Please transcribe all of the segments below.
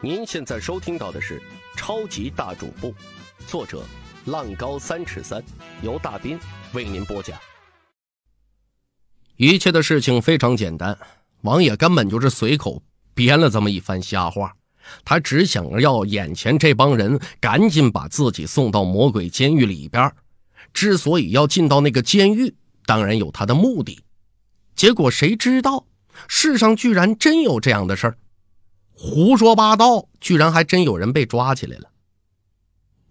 您现在收听到的是《超级大主播》，作者浪高三尺三，由大斌为您播讲。一切的事情非常简单，王爷根本就是随口编了这么一番瞎话。他只想要眼前这帮人赶紧把自己送到魔鬼监狱里边。之所以要进到那个监狱，当然有他的目的。结果谁知道，世上居然真有这样的事儿。胡说八道，居然还真有人被抓起来了。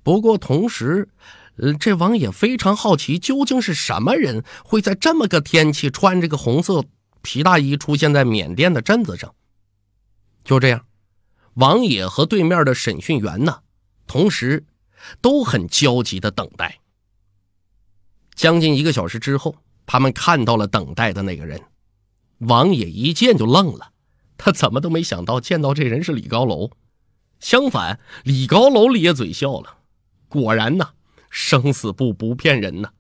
不过同时，呃，这王也非常好奇，究竟是什么人会在这么个天气穿这个红色皮大衣出现在缅甸的镇子上？就这样，王也和对面的审讯员呢，同时都很焦急的等待。将近一个小时之后，他们看到了等待的那个人，王也一见就愣了。他怎么都没想到见到这人是李高楼，相反，李高楼咧嘴笑了。果然呢，生死簿不骗人呐，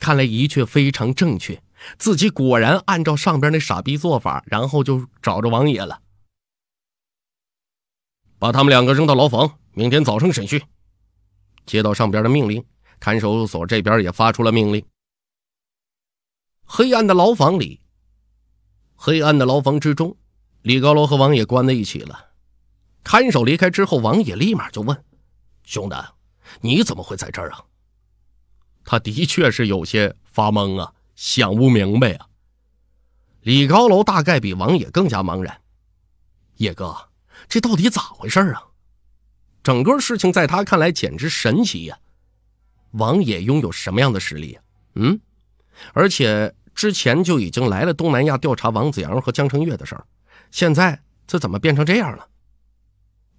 看来的确非常正确。自己果然按照上边那傻逼做法，然后就找着王爷了，把他们两个扔到牢房，明天早上审讯。接到上边的命令，看守所这边也发出了命令。黑暗的牢房里，黑暗的牢房之中。李高楼和王野关在一起了，看守离开之后，王野立马就问：“兄弟，你怎么会在这儿啊？”他的确是有些发懵啊，想不明白啊。李高楼大概比王也更加茫然：“野哥，这到底咋回事啊？”整个事情在他看来简直神奇呀。王也拥有什么样的实力啊？嗯，而且之前就已经来了东南亚调查王子阳和江成月的事儿。现在这怎么变成这样了？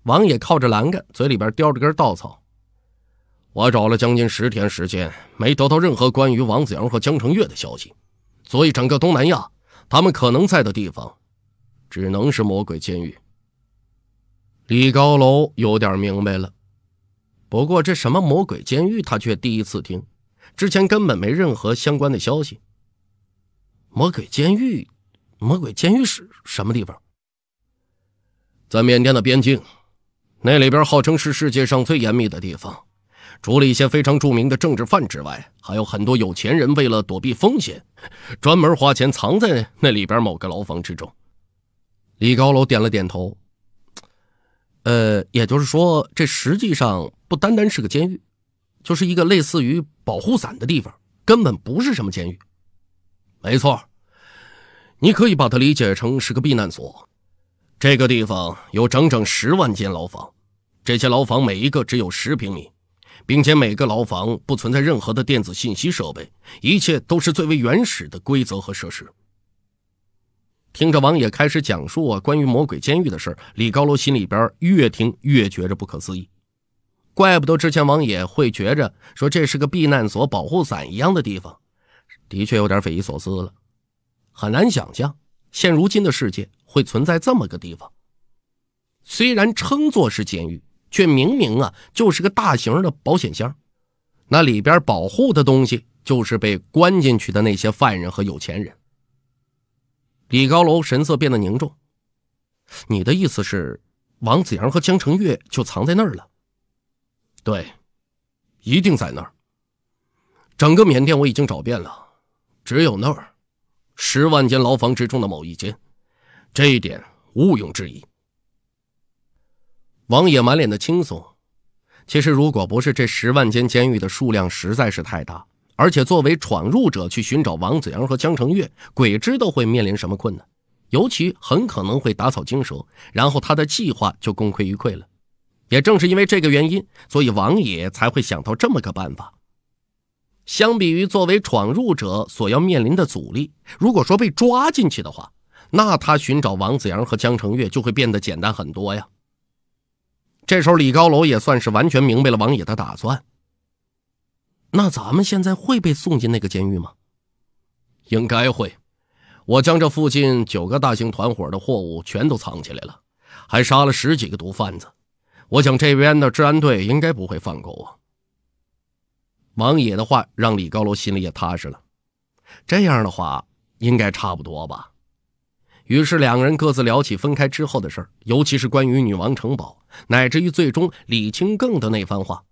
王爷靠着栏杆，嘴里边叼着根稻草。我找了将近十天时间，没得到任何关于王子阳和江成月的消息，所以整个东南亚，他们可能在的地方，只能是魔鬼监狱。李高楼有点明白了，不过这什么魔鬼监狱，他却第一次听，之前根本没任何相关的消息。魔鬼监狱。魔鬼监狱是什么地方？在缅甸的边境，那里边号称是世界上最严密的地方。除了一些非常著名的政治犯之外，还有很多有钱人为了躲避风险，专门花钱藏在那里边某个牢房之中。李高楼点了点头，呃，也就是说，这实际上不单单是个监狱，就是一个类似于保护伞的地方，根本不是什么监狱。没错。你可以把它理解成是个避难所。这个地方有整整十万间牢房，这些牢房每一个只有十平米，并且每个牢房不存在任何的电子信息设备，一切都是最为原始的规则和设施。听着王野开始讲述啊，关于魔鬼监狱的事，李高楼心里边越听越觉着不可思议，怪不得之前王野会觉着说这是个避难所、保护伞一样的地方，的确有点匪夷所思了。很难想象，现如今的世界会存在这么个地方。虽然称作是监狱，却明明啊就是个大型的保险箱。那里边保护的东西，就是被关进去的那些犯人和有钱人。李高楼神色变得凝重：“你的意思是，王子阳和江成月就藏在那儿了？”“对，一定在那儿。整个缅甸我已经找遍了，只有那儿。”十万间牢房之中的某一间，这一点毋庸置疑。王爷满脸的轻松。其实，如果不是这十万间监狱的数量实在是太大，而且作为闯入者去寻找王子阳和江城月，鬼知道会面临什么困难，尤其很可能会打草惊蛇，然后他的计划就功亏一篑了。也正是因为这个原因，所以王爷才会想到这么个办法。相比于作为闯入者所要面临的阻力，如果说被抓进去的话，那他寻找王子阳和江成月就会变得简单很多呀。这时候，李高楼也算是完全明白了王野的打算。那咱们现在会被送进那个监狱吗？应该会。我将这附近九个大型团伙的货物全都藏起来了，还杀了十几个毒贩子。我想这边的治安队应该不会放过我。王野的话让李高楼心里也踏实了，这样的话应该差不多吧。于是两个人各自聊起分开之后的事儿，尤其是关于女王城堡，乃至于最终李青更的那番话。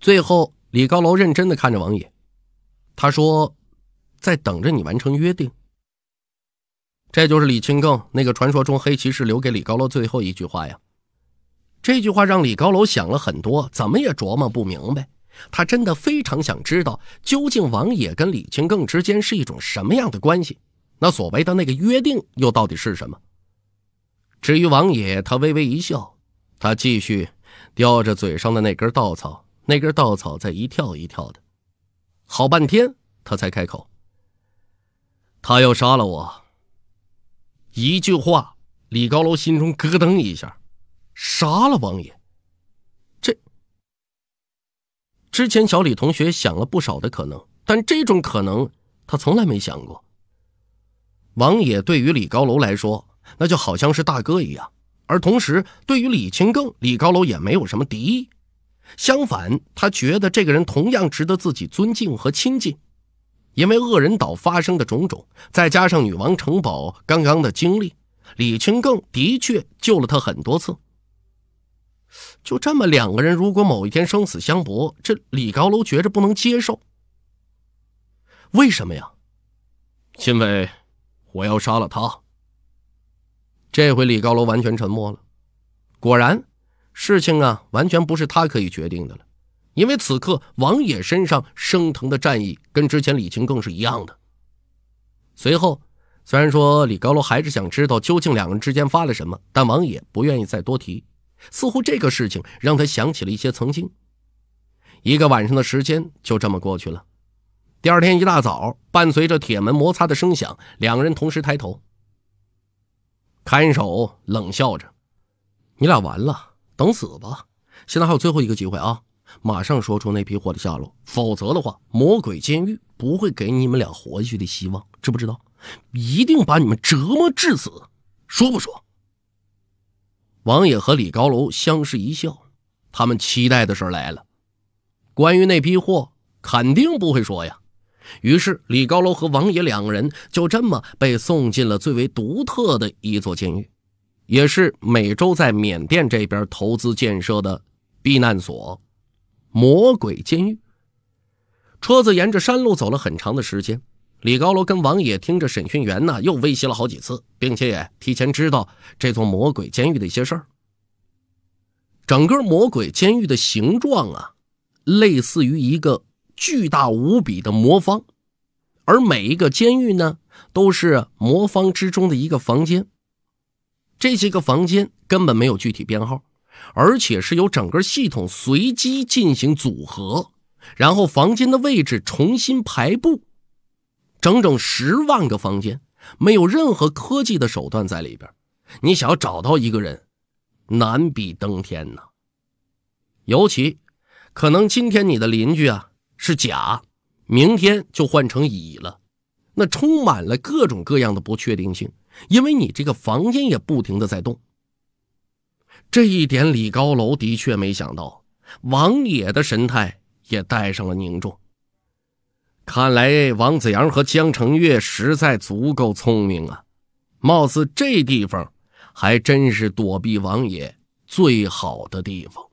最后，李高楼认真的看着王野，他说：“在等着你完成约定。”这就是李青更那个传说中黑骑士留给李高楼最后一句话呀。这句话让李高楼想了很多，怎么也琢磨不明白。他真的非常想知道，究竟王爷跟李青更之间是一种什么样的关系？那所谓的那个约定又到底是什么？至于王爷，他微微一笑，他继续叼着嘴上的那根稻草，那根稻草在一跳一跳的。好半天，他才开口：“他要杀了我。”一句话，李高楼心中咯噔一下：“杀了王爷？这……”之前，小李同学想了不少的可能，但这种可能他从来没想过。王野对于李高楼来说，那就好像是大哥一样；而同时，对于李青更，李高楼也没有什么敌意，相反，他觉得这个人同样值得自己尊敬和亲近。因为恶人岛发生的种种，再加上女王城堡刚刚的经历，李青更的确救了他很多次。就这么两个人，如果某一天生死相搏，这李高楼觉着不能接受。为什么呀？因为我要杀了他。这回李高楼完全沉默了。果然，事情啊，完全不是他可以决定的了。因为此刻王野身上升腾的战意，跟之前李晴更是一样的。随后，虽然说李高楼还是想知道究竟两人之间发了什么，但王野不愿意再多提。似乎这个事情让他想起了一些曾经。一个晚上的时间就这么过去了。第二天一大早，伴随着铁门摩擦的声响，两个人同时抬头。看守冷笑着：“你俩完了，等死吧！现在还有最后一个机会啊，马上说出那批货的下落，否则的话，魔鬼监狱不会给你们俩活下去的希望，知不知道？一定把你们折磨致死，说不说？”王爷和李高楼相视一笑，他们期待的事来了。关于那批货，肯定不会说呀。于是，李高楼和王爷两个人就这么被送进了最为独特的一座监狱，也是美洲在缅甸这边投资建设的避难所——魔鬼监狱。车子沿着山路走了很长的时间。李高楼跟王野听着审讯员呢，又威胁了好几次，并且也提前知道这座魔鬼监狱的一些事儿。整个魔鬼监狱的形状啊，类似于一个巨大无比的魔方，而每一个监狱呢，都是魔方之中的一个房间。这些个房间根本没有具体编号，而且是由整个系统随机进行组合，然后房间的位置重新排布。整整十万个房间，没有任何科技的手段在里边，你想要找到一个人，难比登天呐。尤其，可能今天你的邻居啊是甲，明天就换成乙了，那充满了各种各样的不确定性，因为你这个房间也不停的在动。这一点李高楼的确没想到，王野的神态也带上了凝重。看来王子阳和江成月实在足够聪明啊，貌似这地方还真是躲避王爷最好的地方。